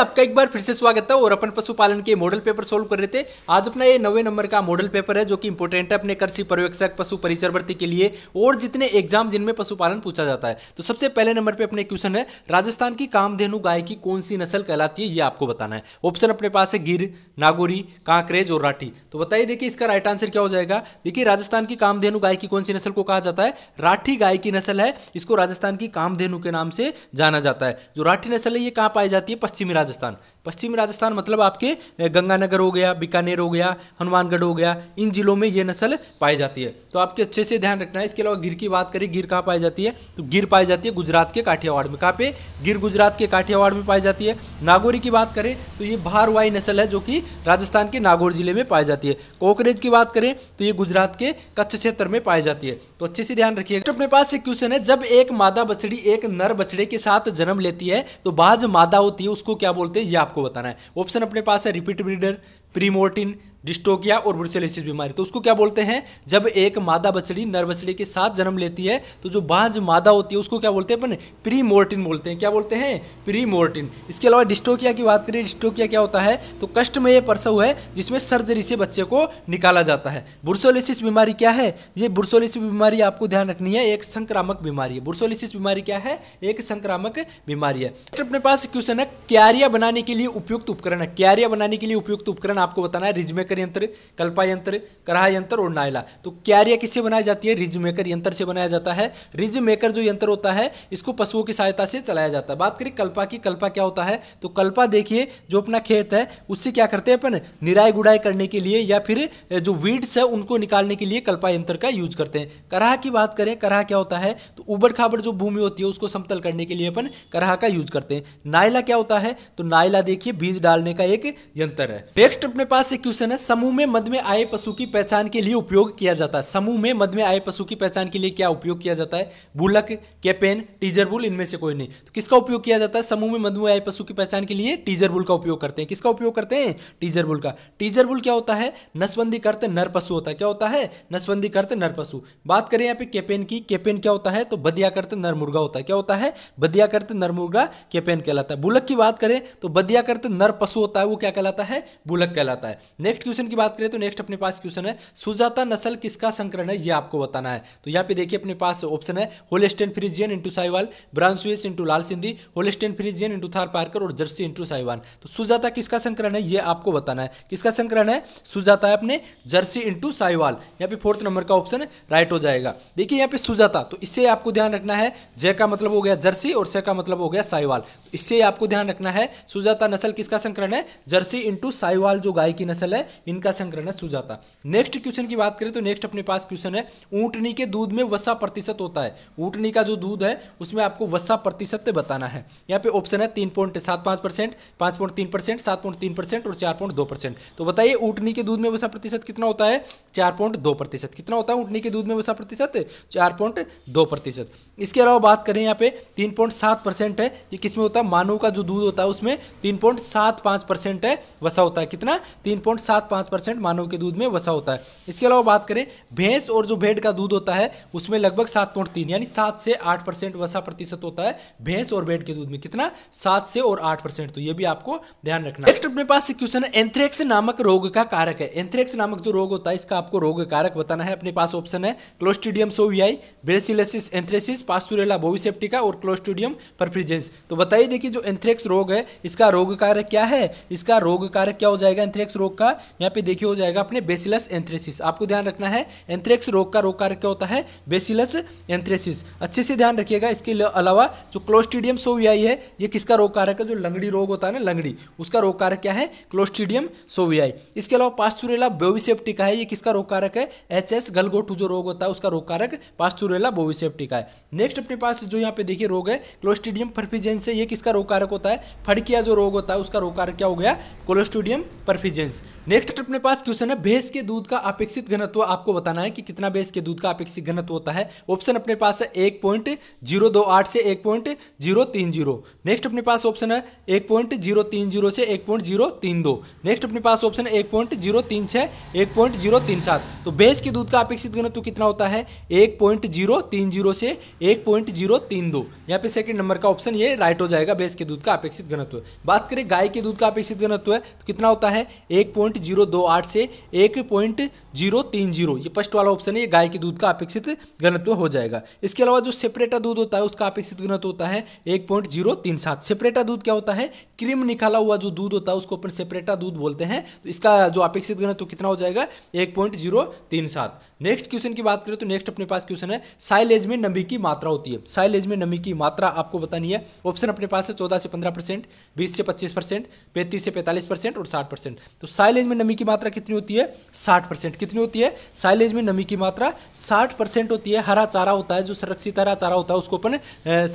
आपका एक बार फिर से स्वागत है और अपन पशुपालन के मॉडल पेपर सोल्व कर रहे थे आज अपना ये नवे नंबर का मॉडल पेपर है जो कि इंपॉर्टेंट है अपने कृषि पर्यवेक्षक पशु परिचर भर्ती के लिए और जितने एग्जाम जिनमें पशुपालन पूछा जाता है तो सबसे पहले नंबर पे अपने क्वेश्चन है राजस्थान की कामधेनु गाय की कौन सी नस्ल कहलाती है ये आपको बताना है ऑप्शन अपने पास है गिर नागोरी कांकरेज और राठी तो बताइए देखिए इसका राइट आंसर क्या हो जाएगा देखिए राजस्थान की कामधेनु गाय की कौन सी नस्ल को कहा जाता है राठी गाय की नस्ल है इसको राजस्थान की कामधेनु के नाम से जाना जाता है जो राठी नस्ल है ये कहाँ पाई जाती है पश्चिमी राजस्थान Rajasthan पश्चिमी राजस्थान मतलब आपके गंगानगर हो गया बीकानेर हो गया हनुमानगढ़ हो गया इन जिलों में ये नस्ल पाई जाती है तो आपके अच्छे से ध्यान रखना है इसके अलावा गिर की बात करें गिर कहाँ पाई जाती है तो गिर पाई जाती है गुजरात के काठियावाड़ में कहाँ पे गिर गुजरात के काठियावाड़ में पाई जाती है नागौरी की बात करें तो ये भारवाई नस्ल है जो कि राजस्थान के नागौर जिले में पाई जाती है कोकरेज की बात करें तो ये गुजरात के कच्छ क्षेत्र में पाई जाती है तो अच्छे से ध्यान रखिए अपने पास एक क्वेश्चन है जब एक मादा बछड़ी एक नर बछड़े के साथ जन्म लेती है तो बाज मादा होती है उसको क्या बोलते हैं या आपको बताना है ऑप्शन अपने पास है रिपीट ब्रीडर प्रीमोर्टिन डिस्टोकिया और ब्रुसेलिसिस बीमारी तो उसको क्या बोलते हैं जब एक मादा बछड़ी नर बछड़ी के साथ जन्म लेती है तो जो बाज मादा होती है उसको क्या बोलते हैं अपन प्रीमोर्टिन बोलते हैं क्या बोलते हैं प्रीमोर्टिन इसके अलावा डिस्टोकिया की बात करें डिस्टोकिया क्या होता है तो कष्ट में यह परसव है जिसमें सर्जरी से बच्चे को निकाला जाता है ब्रुसोलिसिस बीमारी क्या है ये ब्रुसोलिसिस बीमारी आपको ध्यान रखनी है एक संक्रामक बीमारी है ब्रुसोलिसिस बीमारी क्या है एक संक्रामक बीमारी है अपने पास क्वेश्चन है क्यारिया बनाने के लिए उपयुक्त उपकरण है क्यारिया बनाने के लिए उपयुक्त उपकरण आपको बताना है रिजमेकर यंत्र कल्पा यंत्र करहा यंत्र और नायला तो क्यारिया किससे बनाई जाती है रिजमेकर यंत्र से बनाया जाता है रिजमेकर जो यंत्र होता है इसको पशुओं की सहायता से चलाया जाता है बात करें कल्पा की कल्पा क्या होता है तो कल्पा देखिए जो अपना खेत है उससे क्या करते हैं अपन निराई गुड़ाई करने के लिए या फिर जो वीड्स है उनको निकालने के लिए कल्पा यंत्र का यूज करते हैं कराह की बात करें कराह क्या होता है तो उबड़ खाबड़ जो भूमि होती है उसको समतल करने के लिए अपन कराह का यूज करते हैं नायला क्या होता है तो नायला देखिए बीज डालने का एक यंत्र है नेक्स्ट अपने पास एक क्वेश्चन है समूह में मद में आए पशु की पहचान के लिए उपयोग किया जाता है समूह में मद में आए पशु की पहचान के लिए क्या उपयोग किया जाता है बुलक कैपेन टीजर बुल इनमें से कोई नहीं तो किसका उपयोग किया जाता है समूह में मद में आए पशु की पहचान के लिए टीजर बुल का उपयोग करते हैं किसका उपयोग करते हैं टीजर बुल का टीजर बुल क्या होता है नसबंदी करते नर पशु होता है क्या होता है नसबंदी करते नर पशु बात करें यहाँ पे कैपेन की कैपेन क्या होता है तो बदिया करते नर मुर्गा होता है क्या होता है बदिया करते नर मुर्गा कैपेन कहलाता है बुलक की बात करें तो बदिया करते नर पशु होता है वो क्या कहलाता है बुलक कहलाता है नेक्स्ट क्वेश्चन की बात करें तो नेक्स्ट अपने पास क्वेश्चन है सुजाता नस्ल किसका संकरण है यह आपको बताना है तो यहाँ पे देखिए अपने पास ऑप्शन है Holstein Friesian into Sahiwal Brown Swiss into Lal Sindhi Holstein Friesian into Tharparkar और जर्सी इंटू साइवान तो सुजाता किसका संकरण है ये आपको बताना है किसका संकरण है सुजाता है अपने जर्सी इंटू साइवाल यहाँ पे फोर्थ नंबर का ऑप्शन राइट हो जाएगा देखिए यहाँ पे सुजाता तो इससे आपको ध्यान रखना है जय का मतलब हो गया जर्सी और से का मतलब हो गया साइवाल इससे आपको ध्यान रखना है सुजाता नस्ल किसका संकरण है जर्सी इंटू साइवाल जो जो गाय की नस्ल है इनका संक्रमण है सुजाता नेक्स्ट क्वेश्चन की बात करें तो नेक्स्ट अपने पास क्वेश्चन है ऊँटनी के दूध में वसा प्रतिशत होता है ऊँटनी का जो दूध है उसमें आपको वसा प्रतिशत बताना है यहाँ पे ऑप्शन है तीन पॉइंट सात पाँच परसेंट पाँच पॉइंट तीन परसेंट सात पॉइंट तीन परसेंट और चार पॉइंट दो परसेंट तो बताइए ऊँटनी के दूध में वसा प्रतिशत कितना होता है चार पॉइंट दो प्रतिशत कितना होता है ऊँटनी के दूध में वसा प्रतिशत चार पॉइंट दो प्रतिशत इसके अलावा बात करें यहाँ पे तीन पॉइंट सात परसेंट है ये किसमें होता है मानव का जो दूध होता है उसमें तीन पॉइंट सात पाँच परसेंट है वसा होता है कितना तीन पॉइंट सात पाँच परसेंट मानव के दूध में वसा होता है इसके अलावा बात करें भैंस और जो भेड़ का दूध होता है उसमें लगभग सात पॉइंट तीन यानी सात से आठ परसेंट वसा प्रतिशत होता है भैंस और भेड़ के दूध में कितना सात से और आठ परसेंट तो ये भी आपको ध्यान रखना नेक्स्ट अपने पास क्वेश्चन है एंथ्रेक्स नामक रोग का कारक है एंथ्रेक्स नामक जो रोग होता है इसका आपको रोग कारक बताना है अपने पास ऑप्शन है Clostridium chauvoei Bacillus anthracis Pasteurella boviseptica और क्लोस्टूडियम परफ्रिजेंस तो बताइए देखिए जो एंथ्रेक्स रोग है इसका रोग कार्य क्या है इसका रोग कार्य क्या हो जाएगा एंथ्रेक्स रोग का यहाँ पे देखिए हो जाएगा अपने बेसिलस एंथ्रेसिस आपको ध्यान रखना है एंथ्रेक्स रोग का रोग कार्य क्या होता है बेसिलस एंथ्रेसिस अच्छे से ध्यान रखिएगा इसके अलावा जो क्लोस्टीडियम सोवियाई है ये किसका रोग कारक है जो लंगड़ी रोग होता है ना लंगड़ी उसका रोग कारक क्या है क्लोस्टीडियम सोवियाई इसके अलावा पास्चुरेला बोविसेप्टिका है ये किसका रोग कारक है एच एस गलगोटू जो रोग होता है उसका रोग कारक पास्चुरेला बोविसेप्टिका है नेक्स्ट अपने पास जो यहाँ पे देखिए रोग है क्लोस्टिडियम परफिजेंस है ये किसका रोग कारक होता है फड़किया जो रोग होता है उसका रोग कारक क्या हो गया क्लोस्टिडियम परफिजेंस नेक्स्ट अपने पास क्वेश्चन है भैंस के दूध का अपेक्षित घनत्व आपको बताना है कि कितना भैंस के दूध का अपेक्षित घनत्व होता है ऑप्शन अपने पास है एक पॉइंट जीरो दो आठ से एक पॉइंट जीरो तीन जीरो नेक्स्ट अपने पास ऑप्शन है एक पॉइंट जीरो तीन जीरो से एक पॉइंट जीरो तीन दो नेक्स्ट अपने पास ऑप्शन है एक पॉइंट जीरो तीन छः एक पॉइंट जीरो तीन सात तो भैंस के दूध का अपेक्षित घनत्व कितना होता है एक पॉइंट जीरो तीन जीरो से एक पॉइंट जीरो तीन दो यहाँ पे सेकंड नंबर का ऑप्शन ये राइट हो जाएगा भैंस के दूध का अपेक्षित घनत्व बात करें गाय के दूध का अपेक्षित घनत्व है तो कितना होता है एक पॉइंट जीरो दो आठ से एक पॉइंट जीरो तीन जीरो ये फर्स्ट वाला ऑप्शन है ये गाय के दूध का अपेक्षित घनत्व हो जाएगा इसके अलावा जो सेपरेटा दूध होता है उसका अपेक्षित घनत्व होता है एक पॉइंट जीरो तीन सात सेपरेटा दूध क्या होता है क्रीम निकाला हुआ जो दूध होता है उसको अपन सेपरेटा दूध बोलते हैं तो इसका जो अपेक्षित घनत्व कितना हो जाएगा एक पॉइंट जीरो तीन सात नेक्स्ट क्वेश्चन की बात करें तो नेक्स्ट अपने पास क्वेश्चन है साइलेज में नमी की मात्रा होती है साइलेज में नमी की मात्रा आपको बतानी है ऑप्शन अपने पास है चौदह से पंद्रह परसेंट बीस से पच्चीस परसेंट पैंतीस से पैंतालीस परसेंट और साठ परसेंट तो साइलेज में नमी की मात्रा कितनी होती है साठ परसेंट कितनी होती है साइलेज में नमी की मात्रा साठ परसेंट होती है हरा चारा होता है जो संरक्षित हरा चारा होता है उसको अपन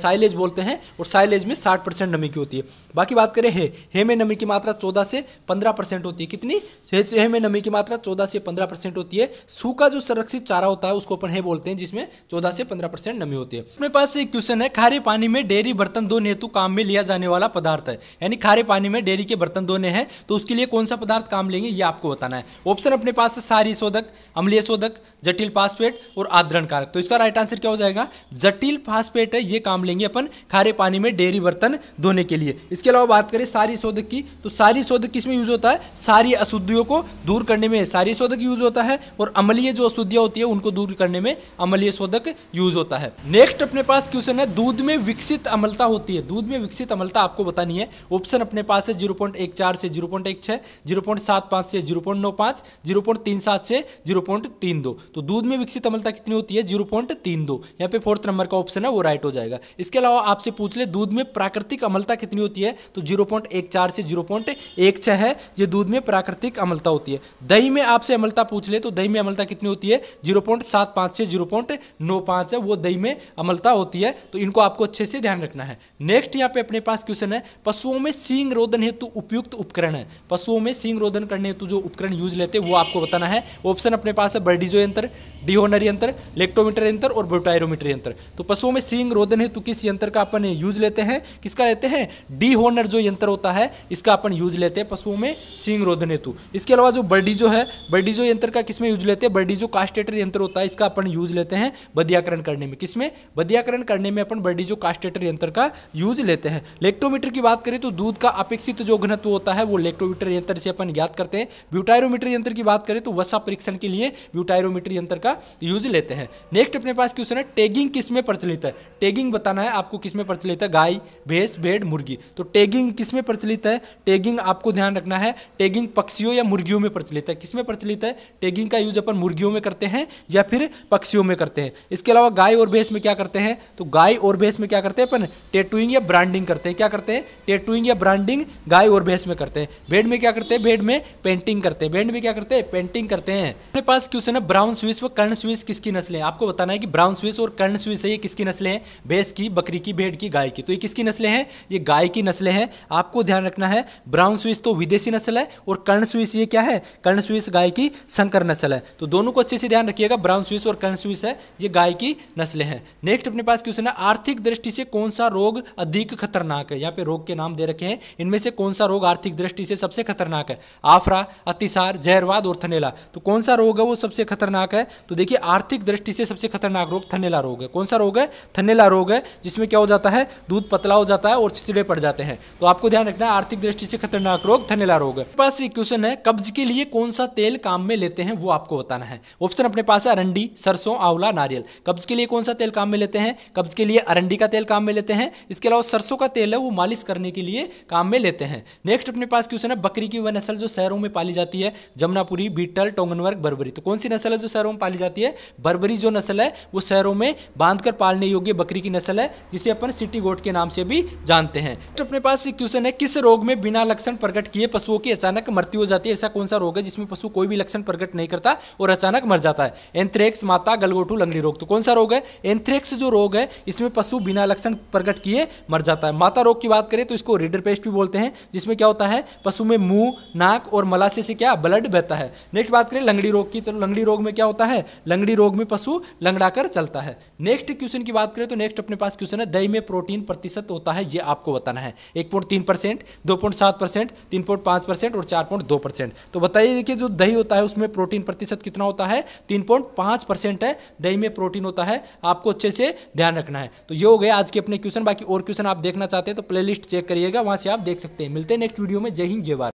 साइलेज बोलते हैं और साइलेज में साठ परसेंट नमी की होती है बाकी बात करें हे हे में नमी की मात्रा चौदह से पंद्रह परसेंट होती है कितनी हे में नमी की मात्रा चौदह से पंद्रह होती है सूखा जो संरक्षित चारा होता है उसको अपन हे बोलते हैं जिसमें चौदह से पंद्रह नमी होती है अपने पास एक क्वेश्चन है खारे पानी में डेयरी बर्तन धोने हेतु काम में लिया जाने वाला पदार्थ है यानी खारे पानी में डेयरी के बर्तन धोने हैं तो उसके लिए कौन सा पदार्थ काम लेंगे ये आपको बताना है ऑप्शन अपने पास सारी शोधक अम्लीय शोधक जटिल फास्फेट और आद्रण कारक तो इसका राइट आंसर क्या हो जाएगा जटिल फास्फेट है ये काम लेंगे अपन खारे पानी में डेयरी बर्तन धोने के लिए इसके अलावा बात करें सारी शोधक की तो सारी शोधक किस में यूज होता है सारी अशुद्धियों को दूर करने में सारी शोधक यूज होता है और अम्लीय जो अशुद्धियाँ होती है उनको दूर करने में अम्लीय शोधक यूज होता है नेक्स्ट अपने पास क्वेश्चन है दूध में विकसित अमलता होती है दूध में विकसित अमलता आपको बतानी है ऑप्शन अपने पास है जीरो से जीरो पॉइंट एक चार से जीरो पॉइंट सात पाँच से जीरो पॉइंट नौ पाँच जीरो पॉइंट तीन सात से जीरो पॉइंट तीन दो तो दूध में विकसित अम्लता कितनी होती है जीरो पॉइंट तीन दो यहाँ पे फोर्थ नंबर का ऑप्शन है वो राइट हो जाएगा इसके अलावा आपसे पूछ ले दूध में प्राकृतिक अमलता कितनी होती है तो जीरो पॉइंट एक चार से जीरो पॉइंट एक छः है ये दूध में प्राकृतिक अमलता होती है दही में आपसे अमलता पूछ ले तो दही में अमलता कितनी होती है जीरो पॉइंट सात पाँच से जीरो पॉइंट नौ पाँच है वो दही में अमलता होती है तो इनको आपको अच्छे से ध्यान रखना है नेक्स्ट यहाँ पे अपने पास क्वेश्चन है पशुओं में सींग रोदन हेतु उपयुक्त उपकरण है पशुओं में सींग रोदन करने हेतु जो उपकरण यूज लेते हैं वो आपको बताना है ऑप्शन अपने पास है बर्डीजो यंत्र डिहोनरी यंत्र लेक्टोमीटर यंत्र और ब्रोटायरोमीटर यंत्र तो पशुओं में सींग रोदन हेतु किस यंत्र का अपन यूज लेते हैं किसका लेते हैं डिहोनर जो यंत्र होता है इसका अपन यूज लेते हैं पशुओं में सींग रोदन हेतु इसके अलावा जो बर्डीजो है बर्डीजो यंत्र का किसमें यूज लेते हैं बर्डीजो कास्टेटर यंत्र होता है इसका अपन यूज लेते हैं बदियाकरण करने में किसमें बदियाकरण करने में अपन बर्डीजो कास्टेटर यंत्र का यूज लेते हैं लेक्टोमीटर की बात करें तो दूध का अपेक्षित जो घनत्व होता है वो लेक्टोमीटर यंत्र से अपन याद करते हैं ब्यूटायरोमीटर यंत्र की बात करें तो वसा परीक्षण के लिए ब्यूटायरोमीटर यंत्र का का यूज लेते हैं नेक्स्ट अपने पास क्वेश्चन है टेगिंग किस में प्रचलित है टेगिंग बताना है आपको किस में प्रचलित है गाय भैंस भेड़ मुर्गी तो टेगिंग किस में प्रचलित है टेगिंग आपको ध्यान रखना है टेगिंग पक्षियों या मुर्गियों में प्रचलित है किस में प्रचलित है टेगिंग का यूज अपन मुर्गियों में करते हैं या फिर पक्षियों में करते हैं इसके अलावा गाय और भैंस में क्या करते हैं तो गाय और भैंस में क्या करते हैं अपन टेटुइंग या ब्रांडिंग करते हैं क्या करते हैं टेटुइंग या ब्रांडिंग गाय और भैंस में करते हैं भेड़ में क्या करते हैं भेड़ में पेंटिंग करते हैं भेड़ में क्या करते हैं पेंटिंग करते हैं अपने पास क्वेश्चन है ब्राउन स्विस व कर्ण स्विस किसकी नस्लें हैं आपको बताना है कि ब्राउन स्विस और कर्ण स्विस है ये किसकी नस्लें हैं भैंस की बकरी की भेड़ की गाय की तो ये किसकी नस्लें हैं ये गाय की नस्लें हैं आपको ध्यान रखना है ब्राउन स्विस तो विदेशी नस्ल है और कर्ण स्विस ये क्या है कर्ण स्विस गाय की संकर नस्ल है तो दोनों को अच्छे से ध्यान रखिएगा ब्राउन स्विस और कर्ण स्विस है ये गाय की नस्लें हैं नेक्स्ट अपने पास क्वेश्चन है आर्थिक दृष्टि से कौन सा रोग अधिक खतरनाक है यहाँ पे रोग के नाम दे रखे हैं इनमें से कौन सा रोग आर्थिक दृष्टि से सबसे खतरनाक है आफरा अतिसार जहरवाद और थनेला तो कौन सा रोग है वो सबसे खतरनाक है तो तो देखिए आर्थिक दृष्टि से सबसे खतरनाक रोग थनेला रोग है कौन सा रोग है थनेला रोग है जिसमें क्या हो जाता है दूध पतला हो जाता है और छिचड़े पड़ जाते हैं तो आपको ध्यान रखना है आर्थिक दृष्टि से खतरनाक रोग थनेला रोग है पास एक क्वेश्चन है कब्ज के लिए कौन सा तेल काम में लेते हैं वो आपको बताना है ऑप्शन अपने पास है अरंडी सरसों आंवला नारियल कब्ज के लिए कौन सा तेल काम में लेते हैं कब्ज के लिए अरंडी का तेल काम में लेते हैं इसके अलावा सरसों का तेल है वो मालिश करने के लिए काम में लेते हैं नेक्स्ट अपने पास क्वेश्चन है बकरी की वह नस्ल जो शहरों में पाली जाती है जमुनापुरी बीटल टोंगनवर्ग बरबरी तो कौन सी नस्ल है जो शहरों में पाली पाली जाती है बर्बरी जो नस्ल है वो शहरों में बांध कर पालने योग्य बकरी की नस्ल है जिसे अपन सिटी गोट के नाम से भी जानते हैं तो अपने पास क्वेश्चन है किस रोग में बिना लक्षण प्रकट किए पशुओं की अचानक मृत्यु हो जाती है ऐसा कौन सा रोग है जिसमें पशु कोई भी लक्षण प्रकट नहीं करता और अचानक मर जाता है एंथ्रेक्स माता गलगोटू लंगड़ी रोग तो कौन सा रोग है एंथ्रेक्स जो रोग है इसमें पशु बिना लक्षण प्रकट किए मर जाता है माता रोग की बात करें तो इसको रीडर पेस्ट भी बोलते हैं जिसमें क्या होता है पशु में मुंह नाक और मलाशय से क्या ब्लड बहता है नेक्स्ट बात करें लंगड़ी रोग की तो लंगड़ी रोग में क्या होता है लंगड़ी रोग में पशु लंगड़ा चलता है नेक्स्ट क्वेश्चन की बात करें तो नेक्स्ट अपने पास क्वेश्चन है दही में प्रोटीन प्रतिशत होता है ये आपको बताना है एक पॉइंट तीन परसेंट दो पॉइंट सात परसेंट तीन पॉइंट पाँच परसेंट और चार पॉइंट दो परसेंट तो बताइए देखिए जो दही होता है उसमें प्रोटीन प्रतिशत कितना होता है तीन पॉइंट पाँच परसेंट है दही में प्रोटीन होता है आपको अच्छे से ध्यान रखना है तो ये हो गया आज के अपने क्वेश्चन बाकी और क्वेश्चन आप देखना चाहते हैं तो प्लेलिस्ट चेक करिएगा वहाँ से आप देख सकते हैं मिलते हैं नेक्स्ट वीडियो में जय हिंद जय भारत